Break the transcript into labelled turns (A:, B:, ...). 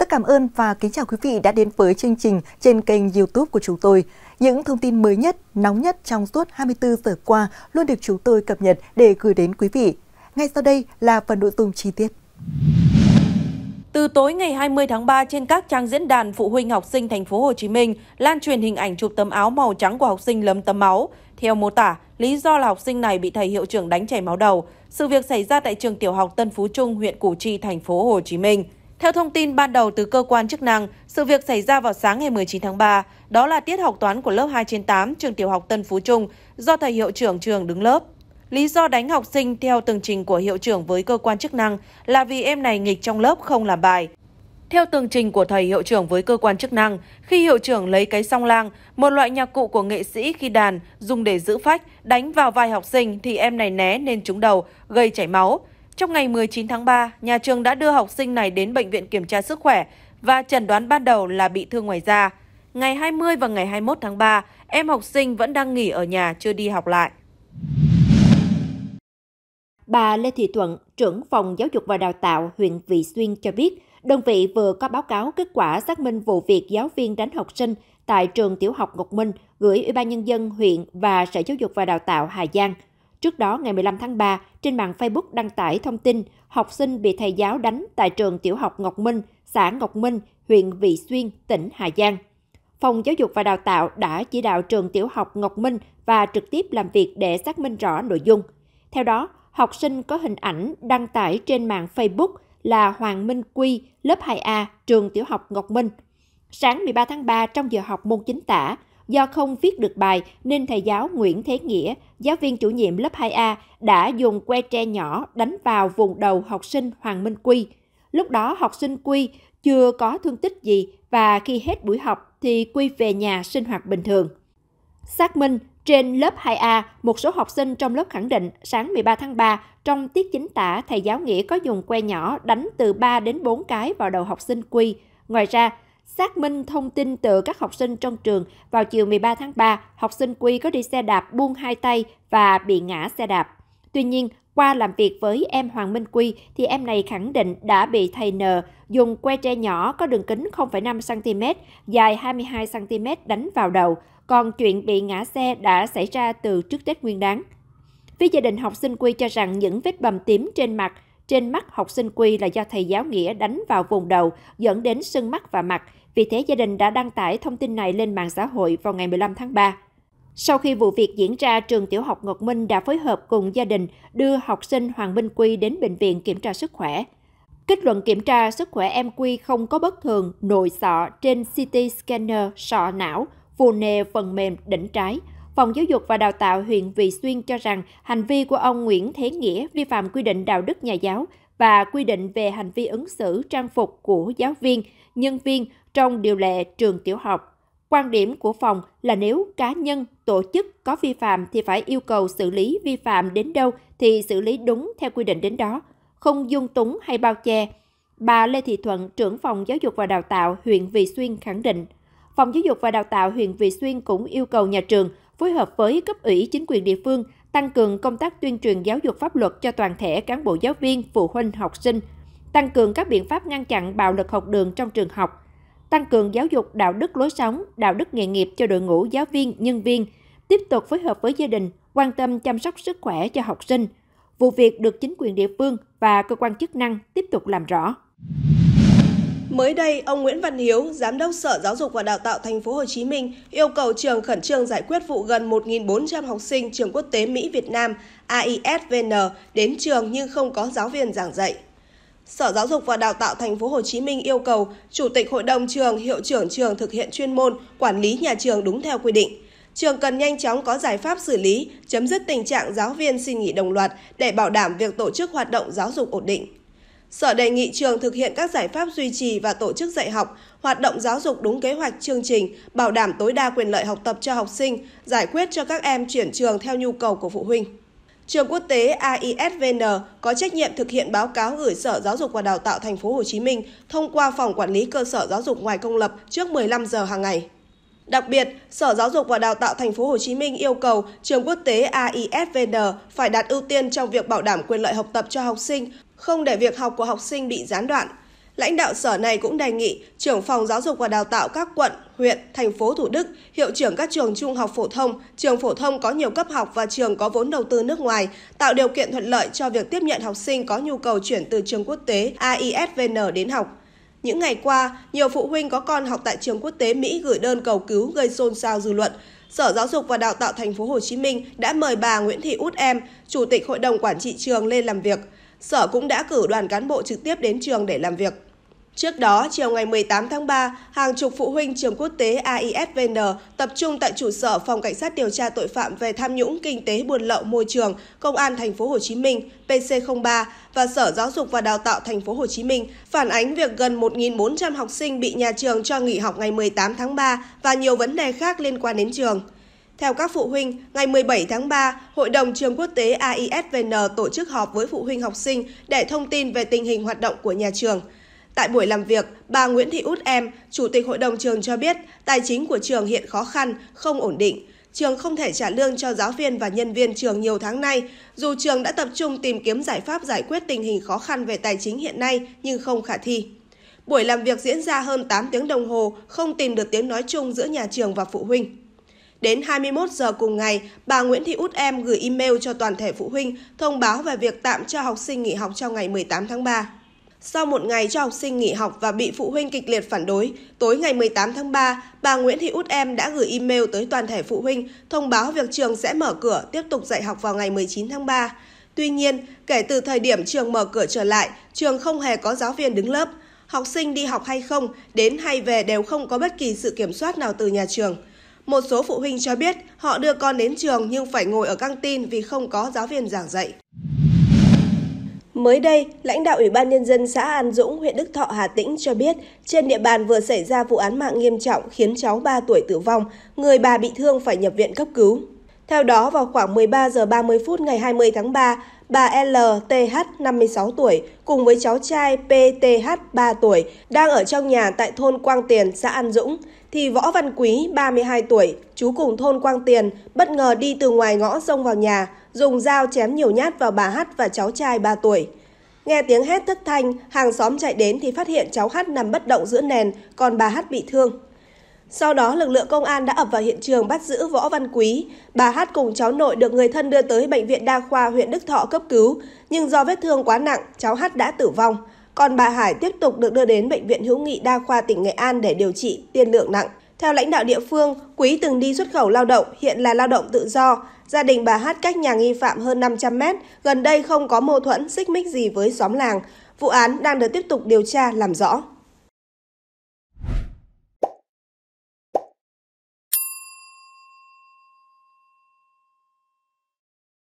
A: tất cảm ơn và kính chào quý vị đã đến với chương trình trên kênh YouTube của chúng tôi. Những thông tin mới nhất, nóng nhất trong suốt 24 giờ qua luôn được chúng tôi cập nhật để gửi đến quý vị. Ngay sau đây là phần nội dung chi tiết.
B: Từ tối ngày 20 tháng 3 trên các trang diễn đàn phụ huynh học sinh thành phố Hồ Chí Minh lan truyền hình ảnh chụp tấm áo màu trắng của học sinh lấm tấm máu. Theo mô tả, lý do là học sinh này bị thầy hiệu trưởng đánh chảy máu đầu. Sự việc xảy ra tại trường tiểu học Tân Phú Trung, huyện Củ Chi, thành phố Hồ Chí Minh. Theo thông tin ban đầu từ cơ quan chức năng, sự việc xảy ra vào sáng ngày 19 tháng 3, đó là tiết học toán của lớp 2 trên 8 trường tiểu học Tân Phú Trung do thầy hiệu trưởng trường đứng lớp. Lý do đánh học sinh theo tường trình của hiệu trưởng với cơ quan chức năng là vì em này nghịch trong lớp không làm bài. Theo tường trình của thầy hiệu trưởng với cơ quan chức năng, khi hiệu trưởng lấy cái song lang, một loại nhạc cụ của nghệ sĩ khi đàn dùng để giữ phách, đánh vào vai học sinh thì em này né nên trúng đầu, gây chảy máu. Trong ngày 19 tháng 3, nhà trường đã đưa học sinh này đến bệnh viện kiểm tra sức khỏe và chẩn đoán ban đầu là bị thương ngoài da. Ngày 20 và ngày 21 tháng 3, em học sinh vẫn đang nghỉ ở nhà chưa đi học lại. Bà
C: Lê Thị Thuận, trưởng phòng giáo dục và đào tạo huyện Vị Xuyên cho biết, đơn vị vừa có báo cáo kết quả xác minh vụ việc giáo viên đánh học sinh tại trường tiểu học Ngọc Minh gửi Ủy ban nhân dân huyện và Sở Giáo dục và Đào tạo Hà Giang. Trước đó, ngày 15 tháng 3, trên mạng Facebook đăng tải thông tin học sinh bị thầy giáo đánh tại trường tiểu học Ngọc Minh, xã Ngọc Minh, huyện Vị Xuyên, tỉnh Hà Giang. Phòng Giáo dục và Đào tạo đã chỉ đạo trường tiểu học Ngọc Minh và trực tiếp làm việc để xác minh rõ nội dung. Theo đó, học sinh có hình ảnh đăng tải trên mạng Facebook là Hoàng Minh Quy, lớp 2A, trường tiểu học Ngọc Minh. Sáng 13 tháng 3 trong giờ học môn chính tả, Do không viết được bài nên thầy giáo Nguyễn Thế Nghĩa, giáo viên chủ nhiệm lớp 2A đã dùng que tre nhỏ đánh vào vùng đầu học sinh Hoàng Minh Quy. Lúc đó học sinh Quy chưa có thương tích gì và khi hết buổi học thì Quy về nhà sinh hoạt bình thường. Xác minh, trên lớp 2A, một số học sinh trong lớp khẳng định sáng 13 tháng 3, trong tiết chính tả, thầy giáo Nghĩa có dùng que nhỏ đánh từ 3 đến 4 cái vào đầu học sinh Quy. Ngoài ra, xác minh thông tin từ các học sinh trong trường, vào chiều 13 tháng 3, học sinh Quy có đi xe đạp buông hai tay và bị ngã xe đạp. Tuy nhiên, qua làm việc với em Hoàng Minh Quy thì em này khẳng định đã bị thầy N dùng que tre nhỏ có đường kính 0,5cm, dài 22cm đánh vào đầu. Còn chuyện bị ngã xe đã xảy ra từ trước Tết Nguyên đáng. Phía gia đình học sinh Quy cho rằng những vết bầm tím trên mặt trên mắt học sinh Quy là do thầy giáo Nghĩa đánh vào vùng đầu, dẫn đến sưng mắt và mặt. Vì thế gia đình đã đăng tải thông tin này lên mạng xã hội vào ngày 15 tháng 3. Sau khi vụ việc diễn ra, trường tiểu học Ngọc Minh đã phối hợp cùng gia đình đưa học sinh Hoàng Minh Quy đến bệnh viện kiểm tra sức khỏe. Kết luận kiểm tra sức khỏe em Quy không có bất thường, nội sọ trên CT scanner, sọ não, phù nề phần mềm đỉnh trái, Phòng Giáo dục và Đào tạo huyện Vị Xuyên cho rằng hành vi của ông Nguyễn Thế Nghĩa vi phạm quy định đạo đức nhà giáo và quy định về hành vi ứng xử trang phục của giáo viên, nhân viên trong điều lệ trường tiểu học. Quan điểm của phòng là nếu cá nhân, tổ chức có vi phạm thì phải yêu cầu xử lý vi phạm đến đâu thì xử lý đúng theo quy định đến đó, không dung túng hay bao che. Bà Lê Thị Thuận, trưởng phòng giáo dục và đào tạo huyện Vị Xuyên khẳng định, Phòng Giáo dục và Đào tạo huyện Vị Xuyên cũng yêu cầu nhà trường phối hợp với cấp ủy chính quyền địa phương tăng cường công tác tuyên truyền giáo dục pháp luật cho toàn thể cán bộ giáo viên, phụ huynh, học sinh, tăng cường các biện pháp ngăn chặn bạo lực học đường trong trường học, tăng cường giáo dục đạo đức lối sống, đạo đức nghề nghiệp cho đội ngũ giáo viên, nhân viên, tiếp tục phối hợp với gia đình, quan tâm chăm sóc sức khỏe cho học sinh. Vụ việc được chính quyền địa phương và cơ quan chức năng tiếp tục làm rõ.
A: Mới đây, ông Nguyễn Văn Hiếu, Giám đốc Sở Giáo dục và Đào tạo Thành phố Hồ Chí Minh yêu cầu trường khẩn trương giải quyết vụ gần 1.400 học sinh trường quốc tế Mỹ Việt Nam AISVN đến trường nhưng không có giáo viên giảng dạy. Sở Giáo dục và Đào tạo Thành phố Hồ Chí Minh yêu cầu Chủ tịch Hội đồng trường, Hiệu trưởng trường thực hiện chuyên môn, quản lý nhà trường đúng theo quy định. Trường cần nhanh chóng có giải pháp xử lý, chấm dứt tình trạng giáo viên xin nghỉ đồng loạt để bảo đảm việc tổ chức hoạt động giáo dục ổn định. Sở đề nghị trường thực hiện các giải pháp duy trì và tổ chức dạy học, hoạt động giáo dục đúng kế hoạch chương trình, bảo đảm tối đa quyền lợi học tập cho học sinh, giải quyết cho các em chuyển trường theo nhu cầu của phụ huynh. Trường quốc tế AISVN có trách nhiệm thực hiện báo cáo gửi Sở Giáo dục và Đào tạo Thành phố Hồ Chí Minh thông qua phòng quản lý cơ sở giáo dục ngoài công lập trước 15 giờ hàng ngày. Đặc biệt, Sở Giáo dục và Đào tạo Thành phố Hồ Chí Minh yêu cầu trường quốc tế AISVN phải đặt ưu tiên trong việc bảo đảm quyền lợi học tập cho học sinh, không để việc học của học sinh bị gián đoạn. Lãnh đạo sở này cũng đề nghị trưởng phòng giáo dục và đào tạo các quận, huyện, thành phố Thủ Đức, hiệu trưởng các trường trung học phổ thông, trường phổ thông có nhiều cấp học và trường có vốn đầu tư nước ngoài tạo điều kiện thuận lợi cho việc tiếp nhận học sinh có nhu cầu chuyển từ trường quốc tế AISVN đến học. Những ngày qua, nhiều phụ huynh có con học tại trường quốc tế Mỹ gửi đơn cầu cứu gây xôn xao dư luận. Sở Giáo dục và Đào tạo Thành phố Hồ Chí Minh đã mời bà Nguyễn Thị Út Em, Chủ tịch Hội đồng Quản trị trường lên làm việc. Sở cũng đã cử đoàn cán bộ trực tiếp đến trường để làm việc. Trước đó, chiều ngày 18 tháng 3, hàng chục phụ huynh trường quốc tế AISVN tập trung tại trụ sở Phòng Cảnh sát điều tra tội phạm về tham nhũng kinh tế buôn lậu môi trường Công an thành phố Hồ Chí Minh PC03 và Sở Giáo dục và Đào tạo thành phố Hồ Chí Minh phản ánh việc gần 1.400 học sinh bị nhà trường cho nghỉ học ngày 18 tháng 3 và nhiều vấn đề khác liên quan đến trường. Theo các phụ huynh, ngày 17 tháng 3, Hội đồng trường quốc tế AISVN tổ chức họp với phụ huynh học sinh để thông tin về tình hình hoạt động của nhà trường. Tại buổi làm việc, bà Nguyễn Thị Út Em, Chủ tịch Hội đồng trường cho biết tài chính của trường hiện khó khăn, không ổn định. Trường không thể trả lương cho giáo viên và nhân viên trường nhiều tháng nay, dù trường đã tập trung tìm kiếm giải pháp giải quyết tình hình khó khăn về tài chính hiện nay nhưng không khả thi. Buổi làm việc diễn ra hơn 8 tiếng đồng hồ, không tìm được tiếng nói chung giữa nhà trường và phụ huynh. Đến 21 giờ cùng ngày, bà Nguyễn Thị Út Em gửi email cho toàn thể phụ huynh thông báo về việc tạm cho học sinh nghỉ học trong ngày 18 tháng 3. Sau một ngày cho học sinh nghỉ học và bị phụ huynh kịch liệt phản đối, tối ngày 18 tháng 3, bà Nguyễn Thị Út Em đã gửi email tới toàn thể phụ huynh thông báo việc trường sẽ mở cửa tiếp tục dạy học vào ngày 19 tháng 3. Tuy nhiên, kể từ thời điểm trường mở cửa trở lại, trường không hề có giáo viên đứng lớp. Học sinh đi học hay không, đến hay về đều không có bất kỳ sự kiểm soát nào từ nhà trường. Một số phụ huynh cho biết họ đưa con đến trường nhưng phải ngồi ở căng tin vì không có giáo viên giảng dạy. Mới đây, lãnh đạo Ủy ban Nhân dân xã An Dũng, huyện Đức Thọ, Hà Tĩnh cho biết trên địa bàn vừa xảy ra vụ án mạng nghiêm trọng khiến cháu 3 tuổi tử vong, người bà bị thương phải nhập viện cấp cứu. Theo đó, vào khoảng 13 giờ 30 phút ngày 20 tháng 3, bà LTH 56 tuổi cùng với cháu trai PTH 3 tuổi đang ở trong nhà tại thôn Quang Tiền, xã An Dũng thì Võ Văn Quý, 32 tuổi, chú cùng thôn Quang Tiền, bất ngờ đi từ ngoài ngõ xông vào nhà, dùng dao chém nhiều nhát vào bà Hát và cháu trai 3 tuổi. Nghe tiếng hét thất thanh, hàng xóm chạy đến thì phát hiện cháu Hát nằm bất động giữa nền, còn bà Hát bị thương. Sau đó, lực lượng công an đã ập vào hiện trường bắt giữ Võ Văn Quý. Bà Hát cùng cháu nội được người thân đưa tới Bệnh viện Đa khoa huyện Đức Thọ cấp cứu, nhưng do vết thương quá nặng, cháu Hát đã tử vong. Còn bà Hải tiếp tục được đưa đến Bệnh viện Hữu nghị Đa khoa tỉnh Nghệ An để điều trị tiên lượng nặng. Theo lãnh đạo địa phương, Quý từng đi xuất khẩu lao động, hiện là lao động tự do. Gia đình bà Hát cách nhà nghi phạm hơn 500 mét, gần đây không có mâu thuẫn, xích mích gì với xóm làng. Vụ án đang được tiếp tục điều tra, làm rõ.